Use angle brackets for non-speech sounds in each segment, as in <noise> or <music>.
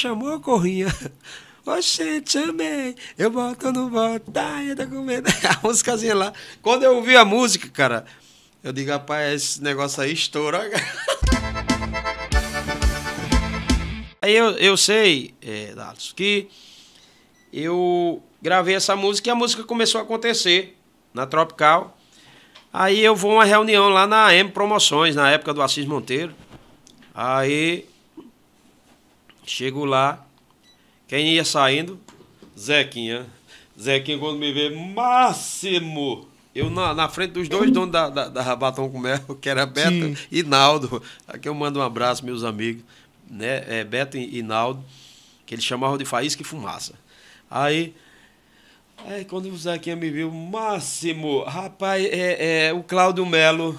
chamou a corrinha. Oxente, também. Eu volto, ou não volto. Ai, eu tô com medo. <laughs> A músicazinha lá. Quando eu ouvi a música, cara, eu digo, rapaz, esse negócio aí estoura. <laughs> Aí eu, eu sei, é, que eu gravei essa música e a música começou a acontecer na Tropical. Aí eu vou a uma reunião lá na M Promoções, na época do Assis Monteiro. Aí Chego lá, quem ia saindo? Zequinha. Zequinha, quando me vê, máximo! Eu na, na frente dos dois donos da, da, da Batom com Mel, que era Beto Sim. e Naldo. Aqui eu mando um abraço, meus amigos, né? É, Beto e Naldo, que eles chamavam de faísca e fumaça. Aí, aí quando o Zequinha me viu, máximo! Rapaz, é, é o Cláudio Melo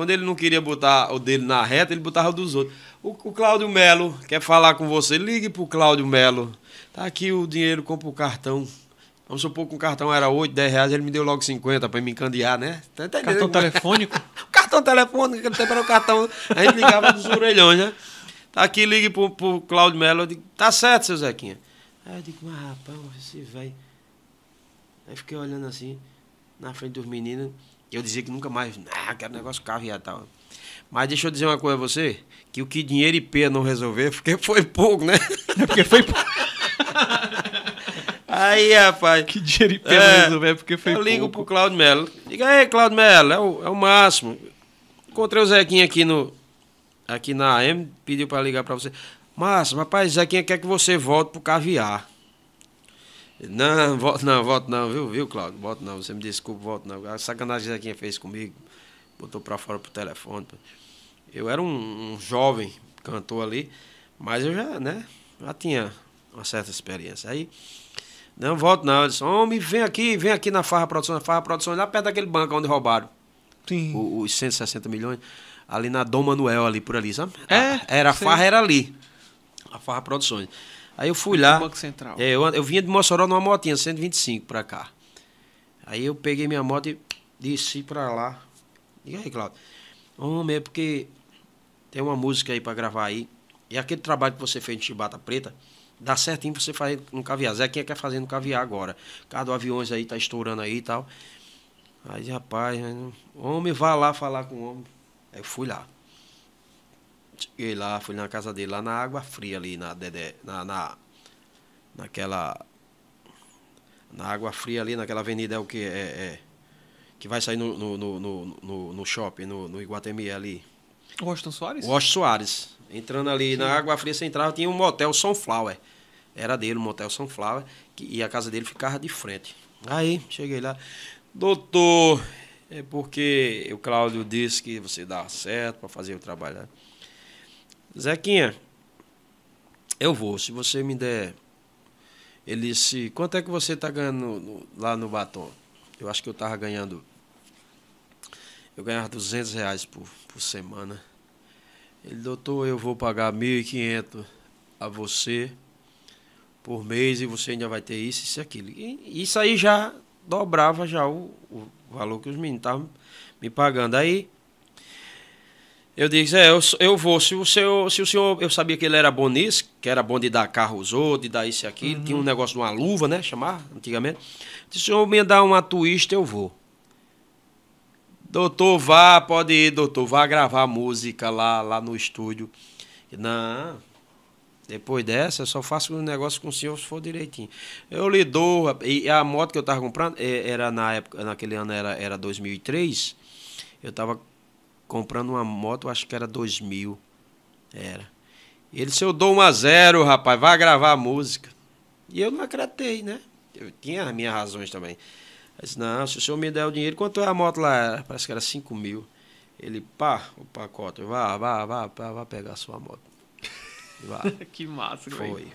quando ele não queria botar o dele na reta, ele botava o dos outros. O, o Cláudio Melo quer falar com você. Ligue pro Cláudio Melo. Tá aqui o dinheiro, compra o cartão. Vamos supor que o cartão era 8, 10 reais, ele me deu logo 50 para me encandear, né? Tá cartão telefônico? <laughs> o cartão telefônico, que tempo era o cartão. A gente ligava dos orelhões, né? Tá aqui, ligue pro, pro Cláudio Melo. Eu digo, tá certo, seu Zequinha. Aí eu digo, mas rapaz, esse velho. Aí fiquei olhando assim, na frente dos meninos. Eu dizia que nunca mais, ah, quero negócio carro e tal. Mas deixa eu dizer uma coisa a você, que o que dinheiro e pia não resolver, porque foi pouco, né? É porque foi pouco. <laughs> Aí, rapaz. Que dinheiro e pia é, não resolver, é porque foi pouco. Eu ligo pro Claudio Melo. Diga aí, Claudio Melo, é o, é o máximo. Encontrei o Zequinha aqui no aqui na AM, pediu para ligar para você. máximo rapaz, Zequinha quer que você volte pro caviar. Não, voto não, voto não, viu, viu, Claudio? Voto não, você me desculpa, voto não. A sacanagem que quem fez comigo, botou para fora pro telefone. Eu era um, um, jovem cantor ali, mas eu já, né, já tinha uma certa experiência. Aí, não, voto não. Eu disse, homem, vem aqui, vem aqui na Farra Produções, Farra Produções, lá perto daquele banco onde roubaram. Sim. Os, os 160 milhões, ali na Dom Manuel, ali por ali, sabe? É. A, era, a farra era ali. A Farra Produções. Aí eu fui lá. Banco Central. É, eu, eu vinha de Mossoró numa motinha, 125 para cá. Aí eu peguei minha moto e desci para lá. e aí, Claudio. Homem, é porque tem uma música aí para gravar aí. E aquele trabalho que você fez em Chibata Preta, dá certinho pra você fazer no caviar. Zé, quem é que é fazendo caviar agora? Cada aviões aí tá estourando aí e tal. Aí, rapaz, homem, vá lá falar com o homem. Aí eu fui lá cheguei lá, fui na casa dele, lá na Água Fria, ali na Dedé, na, na, naquela. Na Água Fria ali, naquela avenida é o que? É, é que vai sair no, no, no, no, no shopping, no, no Iguatemi é ali. Washington Soares? Washington Soares. Entrando ali Sim. na Água Fria, você entrava, tinha um motel Sunflower. Era dele, um motel Sunflower, que, e a casa dele ficava de frente. Aí, cheguei lá. Doutor, é porque o Cláudio disse que você dá certo para fazer o trabalho. Né? Zequinha, eu vou. Se você me der. Ele disse: Quanto é que você está ganhando no, lá no batom? Eu acho que eu estava ganhando. Eu ganhava 200 reais por, por semana. Ele, doutor, eu vou pagar 1.500 a você por mês e você ainda vai ter isso, isso e aquilo. isso aí já dobrava já o, o valor que os meninos estavam me pagando. Aí eu disse, é, eu, eu vou. Se o, senhor, se o senhor. Eu sabia que ele era bom nisso, que era bom de dar carro ou de dar isso e aquilo. Uhum. Tinha um uhum. negócio de uma luva, né? Chamar antigamente. se o senhor me dar uma twist, eu vou. Doutor, vá, pode ir, doutor, vá gravar música lá, lá no estúdio. Não. Depois dessa, eu só faço um negócio com o senhor se for direitinho. Eu lhe dou. E a moto que eu tava comprando, é, era na época, naquele ano era, era 2003. Eu tava comprando uma moto, acho que era 2000. Era. ele disse: Eu dou 1 a 0, rapaz, vai gravar a música. E eu não acreditei, né? Eu tinha as minhas razões também. Eu disse: Não, se o senhor me der o dinheiro, quanto é a moto lá? Parece que era 5 mil. Ele, pá, o pacote, vá, vá, vá, vá, vá pegar a sua moto. <laughs> Vá. que massa, Foi.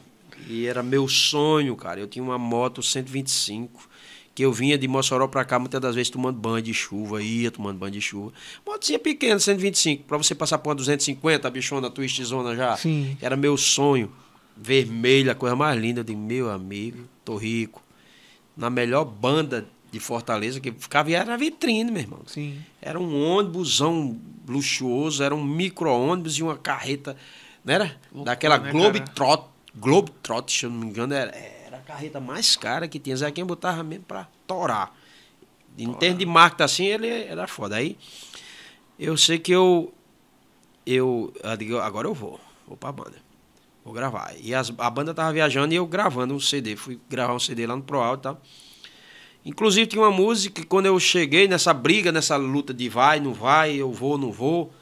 E era meu sonho, cara. Eu tinha uma moto 125 que eu vinha de Mossoró para cá muitas das vezes tomando banho de chuva, ia tomando banho de chuva. Motozinha pequena, 125, para você passar por uma 250, a bichona, a twistzona já. Sim. Era meu sonho. Vermelha, coisa mais linda. Eu digo, meu amigo, tô rico. Na melhor banda de Fortaleza, que ficava era vitrine, meu irmão. Sim. Era um ônibusão luxuoso, era um micro-ônibus e uma carreta, não né, era? Loucura, Daquela né, Globetrot, Globetrot, se eu não me engano, era é, carreta mais cara que tinha. Quem botava mesmo pra torar. Em termos de marketing assim, ele era foda. Aí eu sei que eu. Eu, eu agora eu vou. Vou pra banda. Vou gravar. E as, a banda tava viajando e eu gravando um CD. Fui gravar um CD lá no Pro Alto e tal. Inclusive tinha uma música que quando eu cheguei nessa briga, nessa luta de vai, não vai, eu vou, não vou.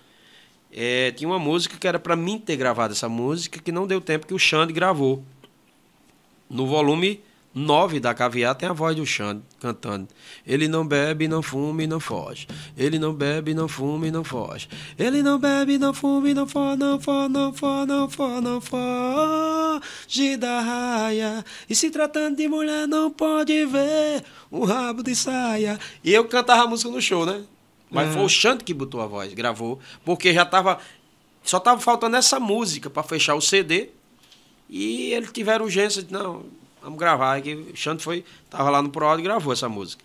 É, tinha uma música que era para mim ter gravado essa música, que não deu tempo que o Xande gravou. No volume 9 da Caviar tem a voz do Xande cantando. Ele não bebe, não fuma e não foge. Ele não bebe, não fuma e não foge. Ele não bebe, não fuma e não foge, não foge, não foge, não foge, não foge da raia. E se tratando de mulher, não pode ver um rabo de saia. E eu cantava a música no show, né? Mas uhum. foi é. o Xande que botou a voz, gravou, porque já tava. Só tava faltando essa música para fechar o CD e eles tiveram urgência, de não, vamos gravar. Que o Xande foi, tava lá no Pro e gravou essa música.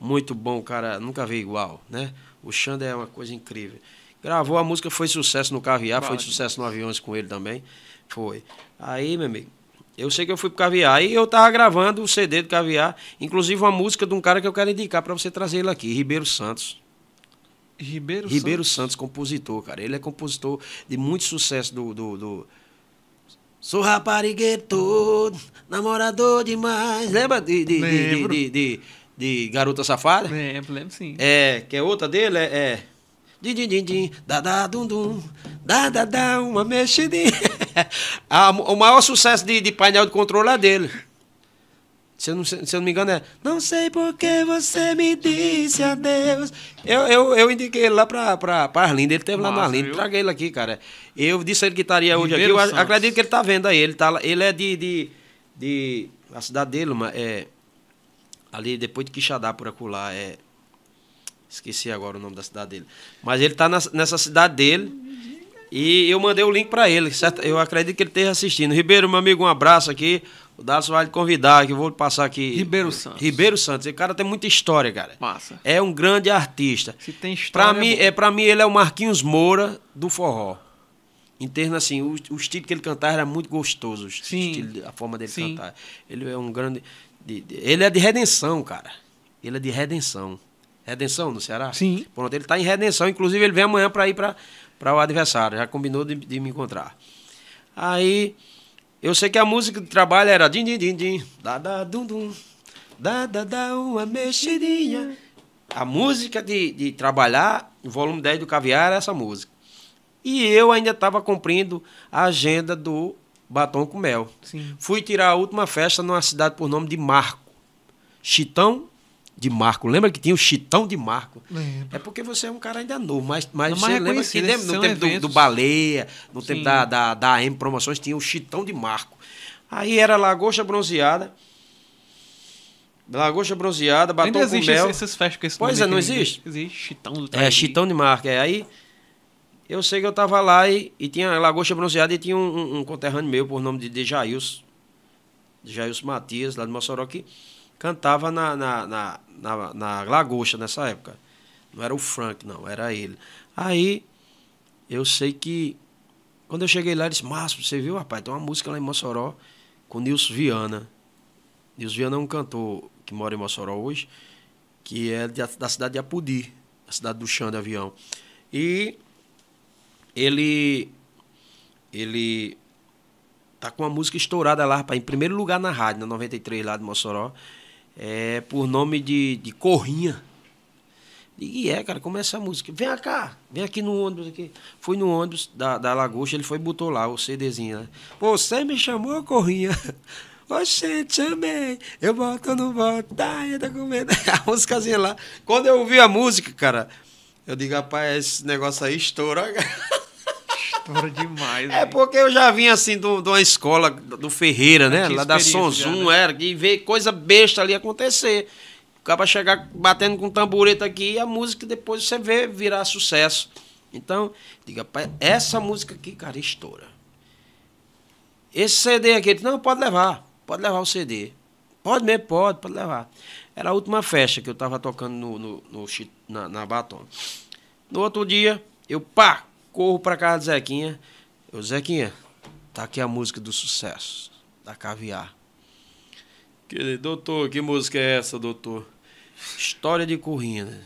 Muito bom, cara, nunca vi igual, né? O Xande é uma coisa incrível. Gravou a música, foi sucesso no Caviar, vale. foi sucesso no Aviões com ele também. Foi. Aí, meu amigo, eu sei que eu fui pro Caviar e eu tava gravando o CD do Caviar, inclusive uma música de um cara que eu quero indicar para você trazer ele aqui, Ribeiro Santos. Ribeiro, Ribeiro Santos. Santos, compositor, cara. Ele é compositor de muito sucesso do, do, do Sou raparigueto, namorador demais. Lembra de, de, de, de, de, de Garota Safada? Lembro, lembro sim. É, que é outra dele? É. é. Din, din, din, din, da, da, dum, dum, da, da, da, uma mexidinha. ah, <laughs> o maior sucesso de, de painel de controle é dele. Se eu, não, se eu não me engano, é. Não sei por que você me disse adeus. Eu, eu, eu indiquei ele lá pra, pra, pra Arlindo, ele teve lá no Arlindo, traguei ele aqui, cara. Eu disse a ele que estaria hoje aqui. Eu Santos. acredito que ele tá vendo aí. Ele, tá, ele é de, de, de. A cidade dele, mas é. Ali depois de Quixadá por acolá. É, esqueci agora o nome da cidade dele. Mas ele tá na, nessa cidade dele. E eu mandei o link para ele, certo? Eu acredito que ele esteja assistindo. Ribeiro, meu amigo, um abraço aqui. O Dácio vai lhe convidar, que eu vou passar aqui. Ribeiro Santos. Ribeiro Santos. Esse cara tem muita história, cara. Massa. É um grande artista. Se tem história. Pra mim, é, é pra mim ele é o Marquinhos Moura do forró. Em termos assim, o, o estilo que ele cantava era muito gostoso. Sim. Estilo, a forma dele Sim. cantar. Ele é um grande. De, de, ele é de redenção, cara. Ele é de redenção. Redenção no Ceará? Sim. Pronto, ele está em redenção. Inclusive, ele vem amanhã para ir para o adversário. Já combinou de, de me encontrar. Aí eu sei que a música de trabalho era din din din din, da da dum dum, da da da uma mexidinha. A música de, de trabalhar, o volume 10 do Caviar era essa música. E eu ainda estava cumprindo a agenda do Batom com Mel. Sim. Fui tirar a última festa numa cidade por nome de Marco. Chitão de Marco. Lembra que tinha o Chitão de Marco? É porque você é um cara ainda novo, mas, mas não, é você lembra que lembra, no tempo do, do, Baleia, no Sim. tempo da, da, da AM Promoções, tinha o Chitão de Marco. Aí era lagosta bronzeada. Lagosta bronzeada, batom ainda com mel. Esses festas com esse pois é, não né? existe? Existe, Chitão do É, Chitão de Marco. É, aí eu sei que eu tava lá e, e tinha lagosta bronzeada e tinha um, um, um conterrâneo meu por nome de, de Jailson. Jailson Matias, lá de Mossoró, que cantava na, na, na, na, na nessa época. Não era o Frank, não, era ele. Aí eu sei que quando eu cheguei lá, eu disse, Márcio, você viu, rapaz, tem uma música lá em Mossoró com Nilson Viana. Nilson Viana é um cantor que mora em Mossoró hoje, que é da cidade de Apudi, a cidade do chão de avião. E ele ele tá com uma música estourada lá, rapaz, em primeiro lugar na rádio, na 93 lá de Mossoró é, por nome de, de Corrinha. E é, cara, como é essa música? Vem cá, vem aqui no ônibus. Aqui. Fui no ônibus da, da Lagosta, ele foi e botou lá o CDzinho. Né? Você me chamou, Corrinha. Oxê, <laughs> chamei. Eu volto, não volto. Tá, eu tô com medo. <laughs> A músicazinha lá. Quando eu ouvi a música, cara, eu digo, rapaz, esse negócio aí estoura, <laughs> cara demais. <laughs> É porque eu já vim assim de uma escola do Ferreira, né? Lá da Sonzum, né? era, que vê coisa besta ali acontecer. Acaba chegar batendo com tamboreta aqui e a música depois você vê virar sucesso. Então, diga, essa música aqui, cara, estoura. Esse CD aqui, ele, não, pode levar, pode levar o CD. Pode mesmo, pode, pode levar. Era a última festa que eu tava tocando no, no, no na, na Batom. No outro dia, eu pá, corro pra casa do Zequinha. Eu, Zequinha, tá aqui a música do sucesso, da Caviar. Ele, doutor, que música é essa, doutor? História de Corrina.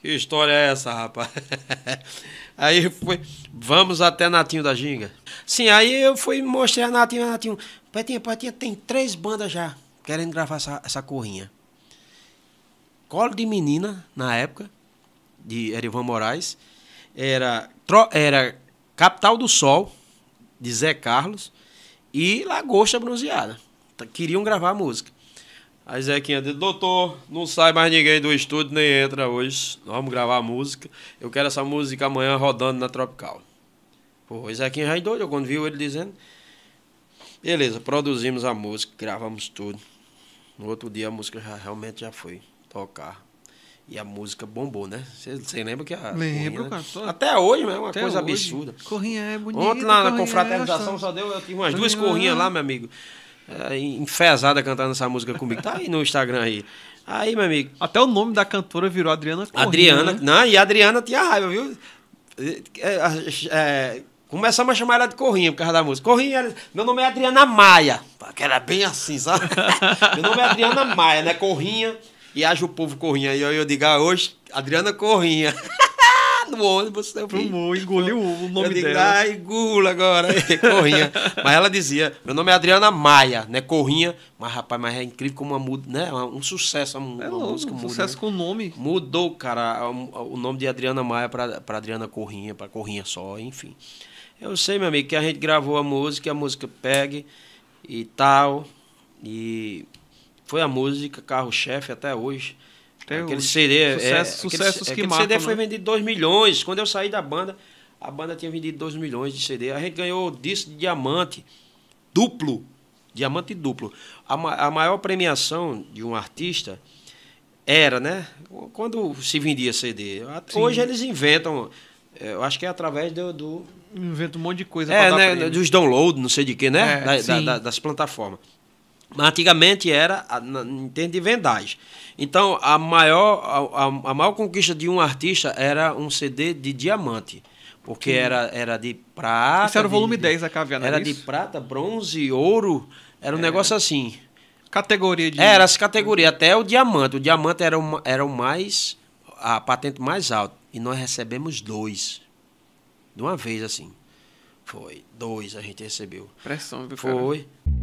Que história é essa, rapaz? <laughs> aí foi, vamos até Natinho da Ginga. Sim, aí eu fui mostrar a Natinho, a Natinho, Petinha, Petinha, tem três bandas já querendo gravar essa, essa corrinha. Colo de Menina, na época, de Erivan Moraes, era era Capital do Sol, de Zé Carlos, e Lagosta Bronzeada. Queriam gravar a música. Aí Zequinha disse, doutor, não sai mais ninguém do estúdio, nem entra hoje. Nós vamos gravar a música. Eu quero essa música amanhã rodando na Tropical. Pô, Zequinha já doido, quando viu ele dizendo. Beleza, produzimos a música, gravamos tudo. No outro dia a música já, realmente já foi tocar. E a música bombou, né? Você lembra que a. Lembro, corrinha, né? Até hoje, é Uma Até coisa hoje. absurda. Corrinha é bonita. Ontem lá na é confraternização é só deu. Eu tive umas corrinha tá duas corrinhas lá, meu amigo. É, enfesada cantando essa música comigo. Tá aí no Instagram aí. Aí, meu amigo. Até o nome da cantora virou Adriana Corrinha. Adriana. Né? Não, e a Adriana tinha raiva, viu? É, é, é, Começamos a chamar ela de Corrinha por causa da música. Corrinha, meu nome é Adriana Maia. Que era bem assim, sabe? <laughs> meu nome é Adriana Maia, né? Corrinha. E haja o povo Corrinha. E eu, eu digo, ah, hoje, Adriana Corrinha. <laughs> no ônibus. Eu Fumou, engoliu o nome eu digo, dela. Ah, engula agora. <laughs> Corrinha. mas ela dizia, meu nome é Adriana Maia, né? Corrinha. Mas, rapaz, mas é incrível como uma muda, né? É um sucesso, uma, é uma música um muda. sucesso né? com o nome. Mudou, cara, o nome de Adriana Maia para Adriana Corrinha, para Corrinha só, enfim. Eu sei, meu amigo, que a gente gravou a música, a música pegue e tal. E foi a música carro-chefe até hoje. Até aquele hoje. CD. É, Sucesso, é, sucessos aquele, que aquele marcam, CD foi né? vendido 2 milhões. Quando eu saí da banda, a banda tinha vendido 2 milhões de CD. A gente ganhou disco de diamante duplo. Diamante duplo. A, a maior premiação de um artista era, né? Quando se vendia CD. Hoje eles inventam. É, eu acho que é através do. do... Inventa um monte de coisa. É, né, né? Dos downloads, não sei de quê, né? É, da, da, das plataformas. Antigamente era em de vendagem. Então, a maior, a, a, maior conquista de um artista era um CD de diamante. Porque era, era de prata. Isso era o volume de, 10 da caverna. Era, é era de prata, bronze, ouro. Era um é. negócio assim. Categoria de. Era as categorias, até o diamante. O diamante era o, era o mais. a patente mais alta. E nós recebemos dois. De uma vez, assim. Foi. Dois a gente recebeu. Pressão, viu, Foi. Cara?